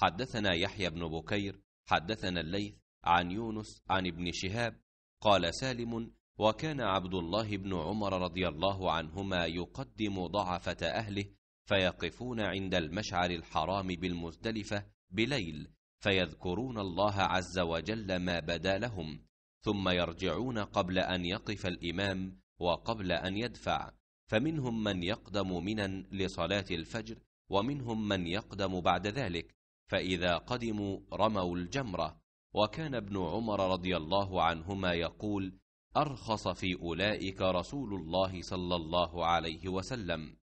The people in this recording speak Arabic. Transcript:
حدثنا يحيى بن بكير حدثنا الليث عن يونس عن ابن شهاب قال سالم وكان عبد الله بن عمر رضي الله عنهما يقدم ضعفه اهله فيقفون عند المشعر الحرام بالمزدلفه بليل فيذكرون الله عز وجل ما بدا لهم ثم يرجعون قبل ان يقف الامام وقبل ان يدفع فمنهم من يقدم منا لصلاه الفجر ومنهم من يقدم بعد ذلك فإذا قدموا رموا الجمرة وكان ابن عمر رضي الله عنهما يقول أرخص في أولئك رسول الله صلى الله عليه وسلم